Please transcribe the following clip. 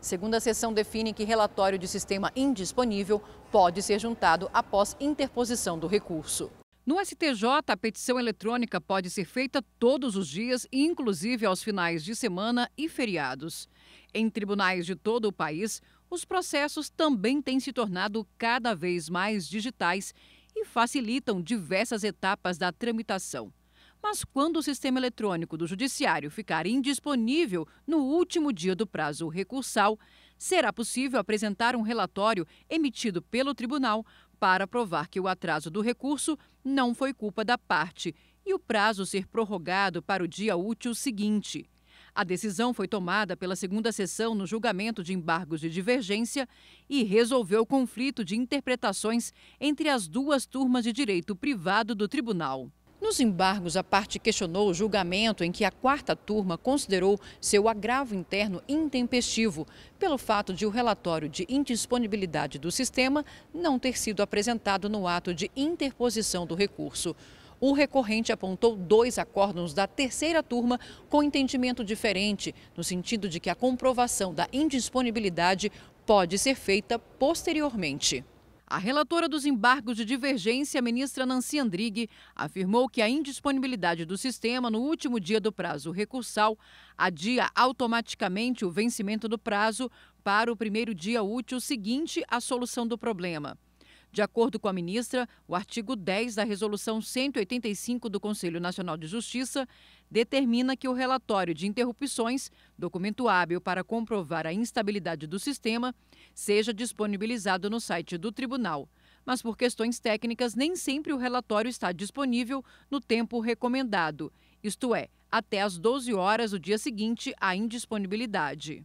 Segunda sessão define que relatório de sistema indisponível pode ser juntado após interposição do recurso. No STJ, a petição eletrônica pode ser feita todos os dias, inclusive aos finais de semana e feriados. Em tribunais de todo o país, os processos também têm se tornado cada vez mais digitais e facilitam diversas etapas da tramitação. Mas quando o sistema eletrônico do Judiciário ficar indisponível no último dia do prazo recursal, será possível apresentar um relatório emitido pelo tribunal para provar que o atraso do recurso não foi culpa da parte e o prazo ser prorrogado para o dia útil seguinte. A decisão foi tomada pela segunda sessão no julgamento de embargos de divergência e resolveu o conflito de interpretações entre as duas turmas de direito privado do tribunal. Nos embargos, a parte questionou o julgamento em que a quarta turma considerou seu agravo interno intempestivo, pelo fato de o relatório de indisponibilidade do sistema não ter sido apresentado no ato de interposição do recurso. O recorrente apontou dois acórdãos da terceira turma com entendimento diferente, no sentido de que a comprovação da indisponibilidade pode ser feita posteriormente. A relatora dos embargos de divergência, ministra Nancy Andrighi, afirmou que a indisponibilidade do sistema no último dia do prazo recursal adia automaticamente o vencimento do prazo para o primeiro dia útil seguinte à solução do problema. De acordo com a ministra, o artigo 10 da Resolução 185 do Conselho Nacional de Justiça determina que o relatório de interrupções, documento hábil para comprovar a instabilidade do sistema, seja disponibilizado no site do tribunal. Mas por questões técnicas, nem sempre o relatório está disponível no tempo recomendado, isto é, até às 12 horas do dia seguinte à indisponibilidade.